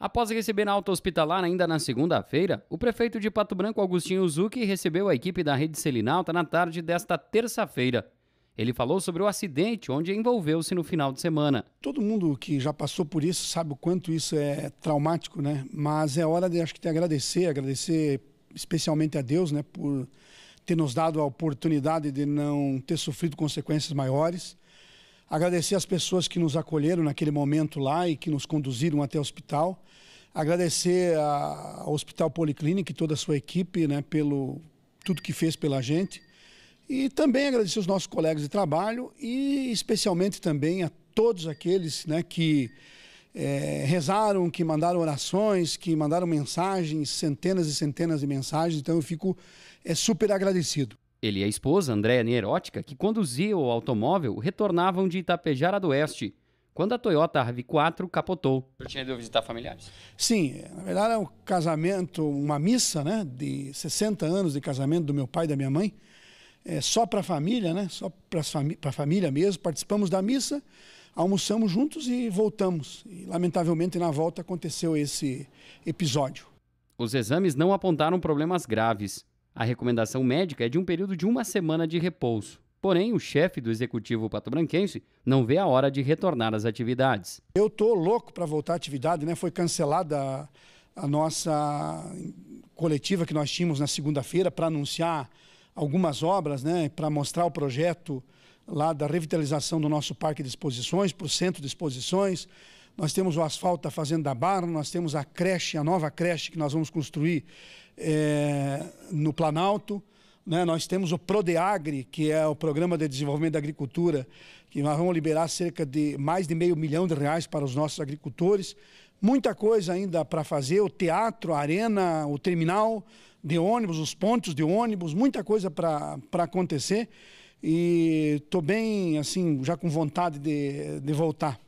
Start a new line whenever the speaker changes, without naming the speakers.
Após receber alta hospitalar ainda na segunda-feira, o prefeito de Pato Branco, Agostinho Zucchi, recebeu a equipe da rede Selinalta na tarde desta terça-feira. Ele falou sobre o acidente onde envolveu-se no final de semana.
Todo mundo que já passou por isso sabe o quanto isso é traumático, né? Mas é hora de acho que de agradecer, agradecer especialmente a Deus, né, por ter nos dado a oportunidade de não ter sofrido consequências maiores. Agradecer as pessoas que nos acolheram naquele momento lá e que nos conduziram até o hospital. Agradecer ao Hospital Policlínica e toda a sua equipe, né, pelo tudo que fez pela gente. E também agradecer os nossos colegas de trabalho e especialmente também a todos aqueles né, que é, rezaram, que mandaram orações, que mandaram mensagens, centenas e centenas de mensagens. Então eu fico é, super agradecido.
Ele e a esposa, Andréa Nierótica, que conduzia o automóvel, retornavam de Itapejara do Oeste, quando a Toyota rav 4 capotou. Eu tinha ido visitar familiares?
Sim, na verdade é um casamento, uma missa, né, de 60 anos de casamento do meu pai e da minha mãe, é, só para a família, né, só para fami a família mesmo, participamos da missa, almoçamos juntos e voltamos. E, lamentavelmente, na volta aconteceu esse episódio.
Os exames não apontaram problemas graves. A recomendação médica é de um período de uma semana de repouso. Porém, o chefe do executivo pato-branquense não vê a hora de retornar às atividades.
Eu tô louco para voltar à atividade, né? Foi cancelada a, a nossa coletiva que nós tínhamos na segunda-feira para anunciar algumas obras, né? Para mostrar o projeto lá da revitalização do nosso parque de exposições, para o centro de exposições nós temos o asfalto da Fazenda da Barra, nós temos a creche, a nova creche que nós vamos construir é, no Planalto. Né? Nós temos o Prodeagre, que é o Programa de Desenvolvimento da Agricultura, que nós vamos liberar cerca de mais de meio milhão de reais para os nossos agricultores. Muita coisa ainda para fazer, o teatro, a arena, o terminal de ônibus, os pontos de ônibus, muita coisa para acontecer. E estou bem, assim, já com vontade de, de voltar.